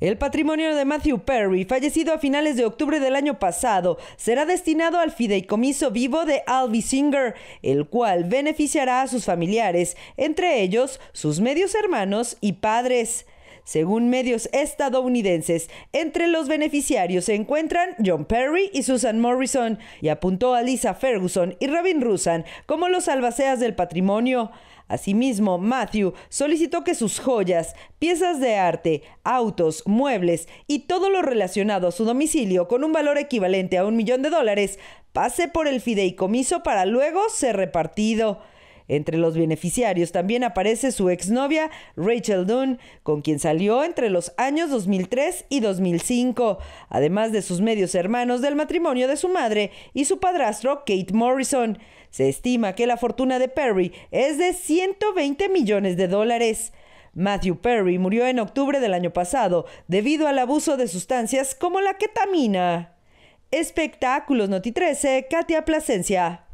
El patrimonio de Matthew Perry, fallecido a finales de octubre del año pasado, será destinado al fideicomiso vivo de Alvy Singer, el cual beneficiará a sus familiares, entre ellos sus medios hermanos y padres. Según medios estadounidenses, entre los beneficiarios se encuentran John Perry y Susan Morrison, y apuntó a Lisa Ferguson y Robin Rusan como los albaceas del patrimonio. Asimismo, Matthew solicitó que sus joyas, piezas de arte, autos, muebles y todo lo relacionado a su domicilio con un valor equivalente a un millón de dólares pase por el fideicomiso para luego ser repartido. Entre los beneficiarios también aparece su exnovia Rachel Dunn, con quien salió entre los años 2003 y 2005, además de sus medios hermanos del matrimonio de su madre y su padrastro Kate Morrison. Se estima que la fortuna de Perry es de 120 millones de dólares. Matthew Perry murió en octubre del año pasado debido al abuso de sustancias como la ketamina. Espectáculos Noti 13, Katia Plasencia.